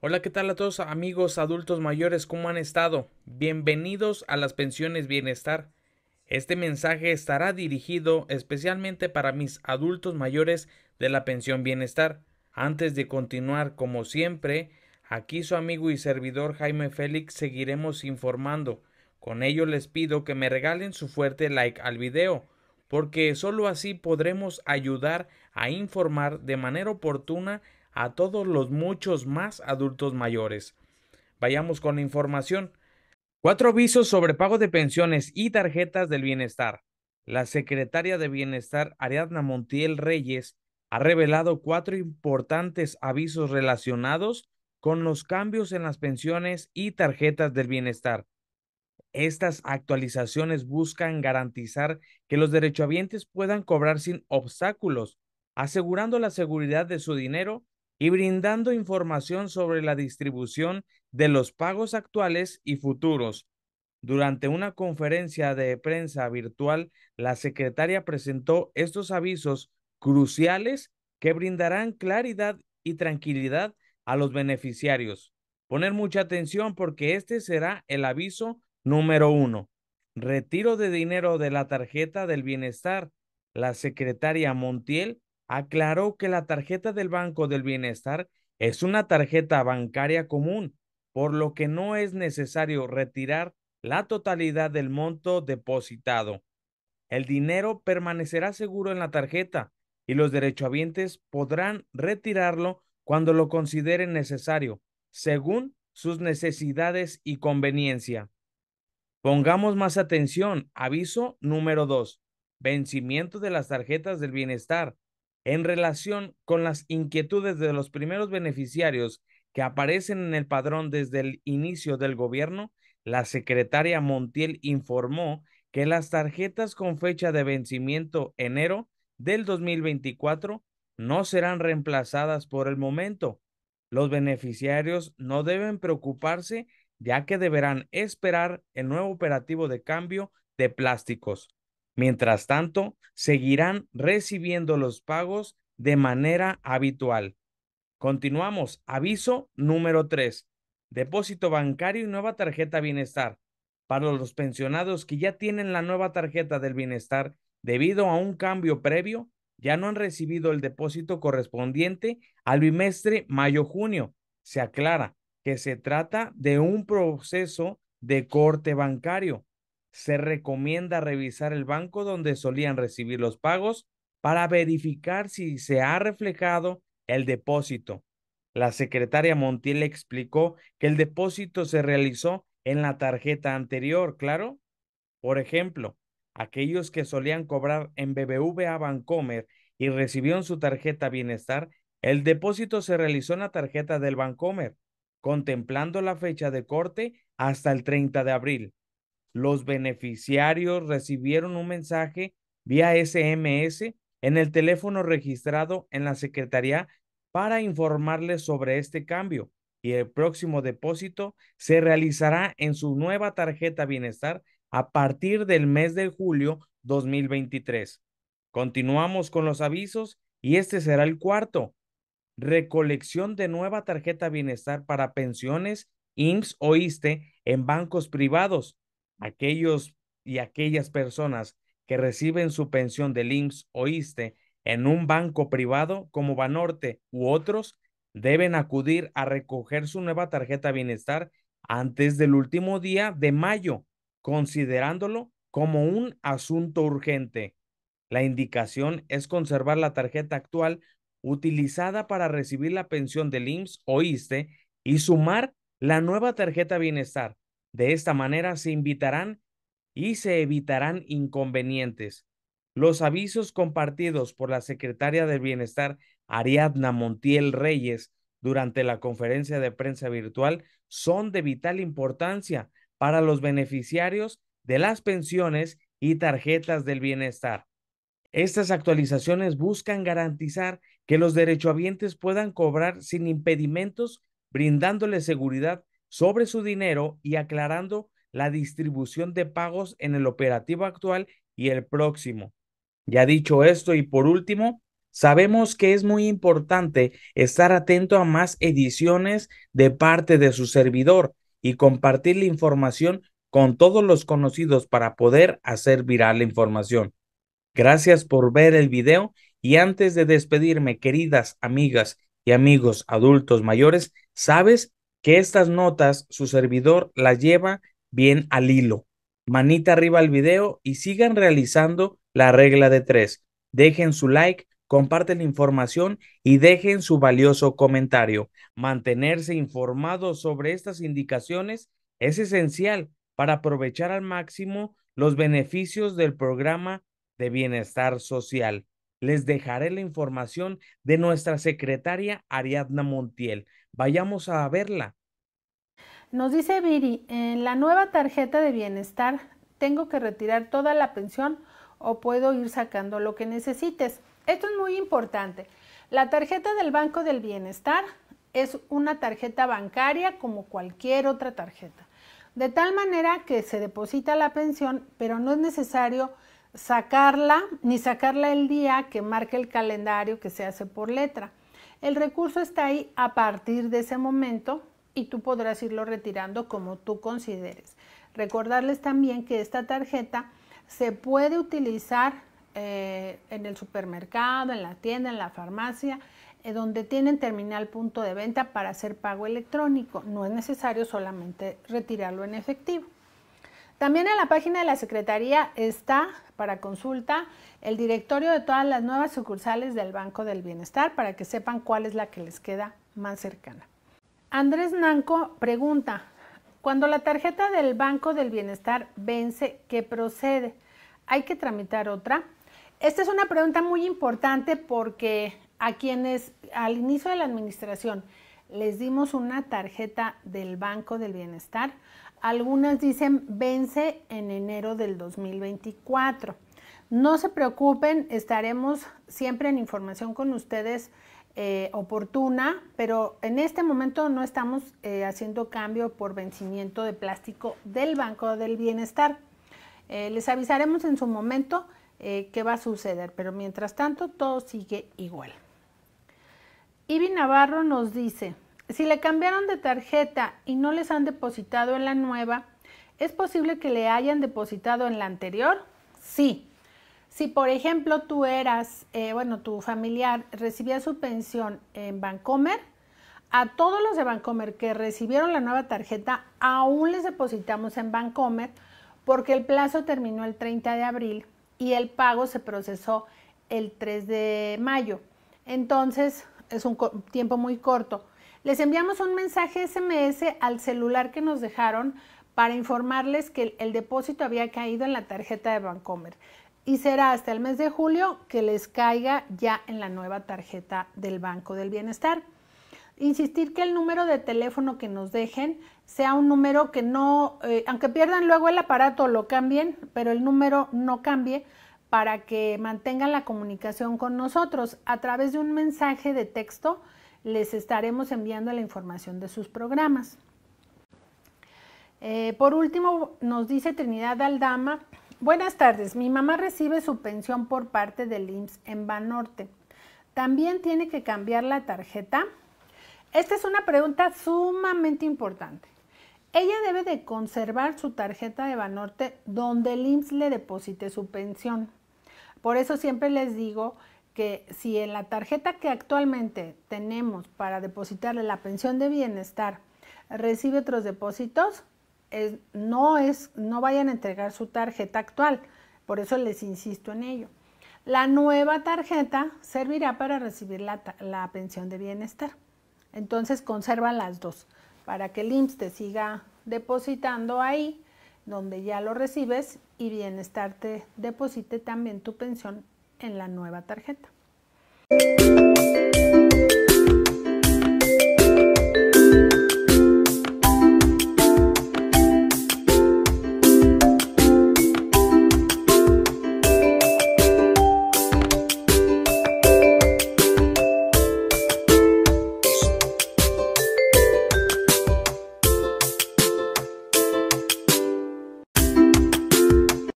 Hola, ¿qué tal a todos amigos adultos mayores? ¿Cómo han estado? Bienvenidos a las pensiones bienestar. Este mensaje estará dirigido especialmente para mis adultos mayores de la pensión bienestar. Antes de continuar, como siempre, aquí su amigo y servidor Jaime Félix seguiremos informando. Con ello les pido que me regalen su fuerte like al video, porque sólo así podremos ayudar a informar de manera oportuna a todos los muchos más adultos mayores. Vayamos con la información. Cuatro avisos sobre pago de pensiones y tarjetas del bienestar. La secretaria de Bienestar, Ariadna Montiel Reyes, ha revelado cuatro importantes avisos relacionados con los cambios en las pensiones y tarjetas del bienestar. Estas actualizaciones buscan garantizar que los derechohabientes puedan cobrar sin obstáculos, asegurando la seguridad de su dinero y brindando información sobre la distribución de los pagos actuales y futuros. Durante una conferencia de prensa virtual, la secretaria presentó estos avisos cruciales que brindarán claridad y tranquilidad a los beneficiarios. Poner mucha atención porque este será el aviso número uno. Retiro de dinero de la tarjeta del bienestar. La secretaria Montiel aclaró que la tarjeta del Banco del Bienestar es una tarjeta bancaria común, por lo que no es necesario retirar la totalidad del monto depositado. El dinero permanecerá seguro en la tarjeta y los derechohabientes podrán retirarlo cuando lo consideren necesario, según sus necesidades y conveniencia. Pongamos más atención. Aviso número 2. Vencimiento de las tarjetas del bienestar en relación con las inquietudes de los primeros beneficiarios que aparecen en el padrón desde el inicio del gobierno, la secretaria Montiel informó que las tarjetas con fecha de vencimiento enero del 2024 no serán reemplazadas por el momento. Los beneficiarios no deben preocuparse ya que deberán esperar el nuevo operativo de cambio de plásticos. Mientras tanto, seguirán recibiendo los pagos de manera habitual. Continuamos. Aviso número 3. Depósito bancario y nueva tarjeta bienestar. Para los pensionados que ya tienen la nueva tarjeta del bienestar debido a un cambio previo, ya no han recibido el depósito correspondiente al bimestre mayo-junio. Se aclara que se trata de un proceso de corte bancario se recomienda revisar el banco donde solían recibir los pagos para verificar si se ha reflejado el depósito. La secretaria Montiel explicó que el depósito se realizó en la tarjeta anterior, claro. Por ejemplo, aquellos que solían cobrar en BBVA Bancomer y recibieron su tarjeta Bienestar, el depósito se realizó en la tarjeta del Bancomer, contemplando la fecha de corte hasta el 30 de abril los beneficiarios recibieron un mensaje vía SMS en el teléfono registrado en la Secretaría para informarles sobre este cambio y el próximo depósito se realizará en su nueva tarjeta Bienestar a partir del mes de julio 2023. Continuamos con los avisos y este será el cuarto. Recolección de nueva tarjeta Bienestar para pensiones IMSS o ISTE en bancos privados aquellos y aquellas personas que reciben su pensión del IMSS o ISTE en un banco privado como Banorte u otros deben acudir a recoger su nueva tarjeta bienestar antes del último día de mayo, considerándolo como un asunto urgente. La indicación es conservar la tarjeta actual utilizada para recibir la pensión del IMSS o ISTE y sumar la nueva tarjeta bienestar de esta manera se invitarán y se evitarán inconvenientes. Los avisos compartidos por la secretaria del Bienestar Ariadna Montiel Reyes durante la conferencia de prensa virtual son de vital importancia para los beneficiarios de las pensiones y tarjetas del bienestar. Estas actualizaciones buscan garantizar que los derechohabientes puedan cobrar sin impedimentos, brindándoles seguridad sobre su dinero y aclarando la distribución de pagos en el operativo actual y el próximo. Ya dicho esto y por último, sabemos que es muy importante estar atento a más ediciones de parte de su servidor y compartir la información con todos los conocidos para poder hacer viral la información. Gracias por ver el video y antes de despedirme, queridas amigas y amigos adultos mayores, sabes que estas notas su servidor las lleva bien al hilo. Manita arriba al video y sigan realizando la regla de tres. Dejen su like, comparten la información y dejen su valioso comentario. Mantenerse informado sobre estas indicaciones es esencial para aprovechar al máximo los beneficios del programa de bienestar social. Les dejaré la información de nuestra secretaria Ariadna Montiel Vayamos a verla. Nos dice Viri, en la nueva tarjeta de bienestar tengo que retirar toda la pensión o puedo ir sacando lo que necesites. Esto es muy importante. La tarjeta del Banco del Bienestar es una tarjeta bancaria como cualquier otra tarjeta. De tal manera que se deposita la pensión, pero no es necesario sacarla ni sacarla el día que marque el calendario que se hace por letra. El recurso está ahí a partir de ese momento y tú podrás irlo retirando como tú consideres. Recordarles también que esta tarjeta se puede utilizar eh, en el supermercado, en la tienda, en la farmacia, eh, donde tienen terminal punto de venta para hacer pago electrónico. No es necesario solamente retirarlo en efectivo. También en la página de la Secretaría está para consulta el directorio de todas las nuevas sucursales del Banco del Bienestar para que sepan cuál es la que les queda más cercana. Andrés Nanco pregunta, cuando la tarjeta del Banco del Bienestar vence, ¿qué procede? ¿Hay que tramitar otra? Esta es una pregunta muy importante porque a quienes al inicio de la administración les dimos una tarjeta del Banco del Bienestar, algunas dicen vence en enero del 2024. No se preocupen, estaremos siempre en información con ustedes eh, oportuna, pero en este momento no estamos eh, haciendo cambio por vencimiento de plástico del Banco del Bienestar. Eh, les avisaremos en su momento qué va a suceder, pero mientras tanto todo sigue igual. Ibi Navarro nos dice, si le cambiaron de tarjeta y no les han depositado en la nueva, ¿es posible que le hayan depositado en la anterior? Sí. Si por ejemplo tú eras, eh, bueno, tu familiar recibía su pensión en Bancomer, a todos los de Bancomer que recibieron la nueva tarjeta, aún les depositamos en Bancomer porque el plazo terminó el 30 de abril y el pago se procesó el 3 de mayo. Entonces, es un tiempo muy corto. Les enviamos un mensaje SMS al celular que nos dejaron para informarles que el, depósito había caído en la tarjeta de Bancomer y será hasta el mes de julio que les caiga ya en la nueva tarjeta del Banco del Bienestar. Insistir que el número de teléfono que nos dejen sea un número que no, eh, aunque pierdan luego el aparato lo cambien, pero el número no cambie para que mantengan la comunicación con nosotros a través de un mensaje de texto les estaremos enviando la información de sus programas. Eh, por último, nos dice Trinidad Aldama, buenas tardes, mi mamá recibe su pensión por parte del IMSS en Banorte. ¿También tiene que cambiar la tarjeta? Esta es una pregunta sumamente importante. Ella debe de conservar su tarjeta de Banorte donde el IMSS le deposite su pensión. Por eso siempre les digo que si en la tarjeta que actualmente tenemos para depositarle la pensión de bienestar recibe otros depósitos, no, es, no vayan a entregar su tarjeta actual. Por eso les insisto en ello. La nueva tarjeta servirá para recibir la, la pensión de bienestar. Entonces conserva las dos para que el IMSS te siga depositando ahí donde ya lo recibes y bienestar te deposite también tu pensión en la nueva tarjeta.